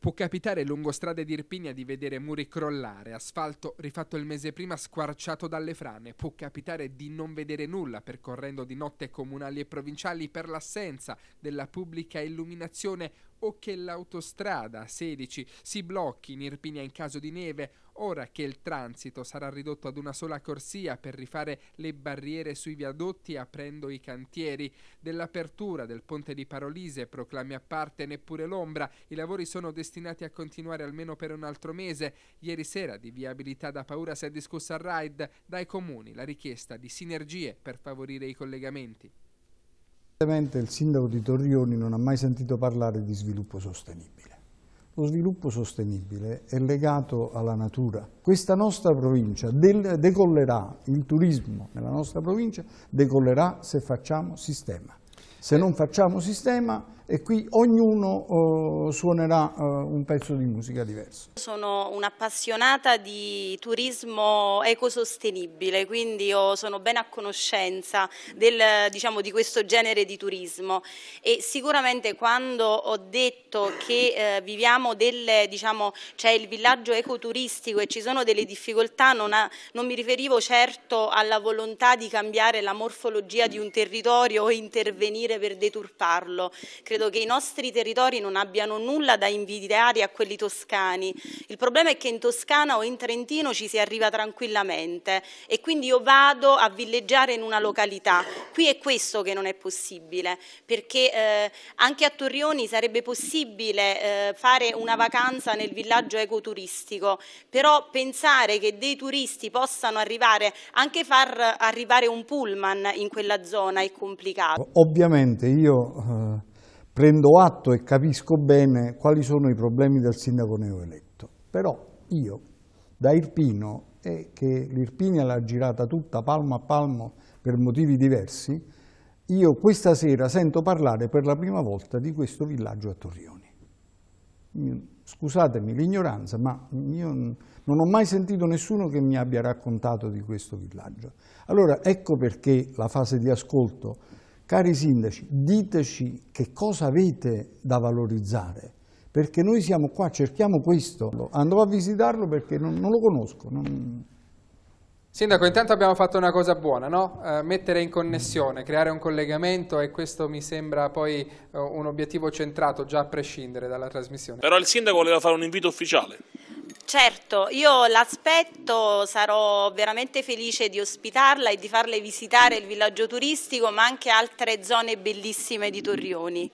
Può capitare lungo strade di Irpinia di vedere muri crollare, asfalto rifatto il mese prima squarciato dalle frane, può capitare di non vedere nulla percorrendo di notte comunali e provinciali per l'assenza della pubblica illuminazione o che l'autostrada 16 si blocchi in Irpinia in caso di neve, ora che il transito sarà ridotto ad una sola corsia per rifare le barriere sui viadotti aprendo i cantieri. Dell'apertura del ponte di Parolise proclami a parte neppure l'ombra, i lavori sono destinati a continuare almeno per un altro mese. Ieri sera di viabilità da paura si è discussa a RAID dai comuni la richiesta di sinergie per favorire i collegamenti. Evidentemente il sindaco di Torrioni non ha mai sentito parlare di sviluppo sostenibile. Lo sviluppo sostenibile è legato alla natura. Questa nostra provincia decollerà, il turismo nella nostra provincia decollerà se facciamo sistema. Se eh. non facciamo sistema e qui ognuno eh, suonerà eh, un pezzo di musica diverso. Sono un'appassionata di turismo ecosostenibile, quindi io sono ben a conoscenza del, diciamo, di questo genere di turismo e sicuramente quando ho detto che eh, viviamo delle, diciamo, c'è il villaggio ecoturistico e ci sono delle difficoltà, non, ha, non mi riferivo certo alla volontà di cambiare la morfologia di un territorio o intervenire per deturparlo. Credo credo che i nostri territori non abbiano nulla da invidiare a quelli toscani. Il problema è che in Toscana o in Trentino ci si arriva tranquillamente e quindi io vado a villeggiare in una località. Qui è questo che non è possibile, perché eh, anche a Torrioni sarebbe possibile eh, fare una vacanza nel villaggio ecoturistico, però pensare che dei turisti possano arrivare, anche far arrivare un pullman in quella zona è complicato. Ovviamente io eh, prendo atto e capisco bene quali sono i problemi del sindaco neoeletto. Però io, da Irpino, e che l'Irpinia l'ha girata tutta palmo a palmo per motivi diversi, io questa sera sento parlare per la prima volta di questo villaggio a Torrioni. Scusatemi l'ignoranza, ma io non ho mai sentito nessuno che mi abbia raccontato di questo villaggio. Allora ecco perché la fase di ascolto Cari sindaci, diteci che cosa avete da valorizzare, perché noi siamo qua, cerchiamo questo. Andrò a visitarlo perché non, non lo conosco. Non... Sindaco, intanto abbiamo fatto una cosa buona, no? eh, mettere in connessione, creare un collegamento e questo mi sembra poi eh, un obiettivo centrato già a prescindere dalla trasmissione. Però il sindaco voleva fare un invito ufficiale. Certo, io l'aspetto, sarò veramente felice di ospitarla e di farle visitare il villaggio turistico ma anche altre zone bellissime di Torrioni.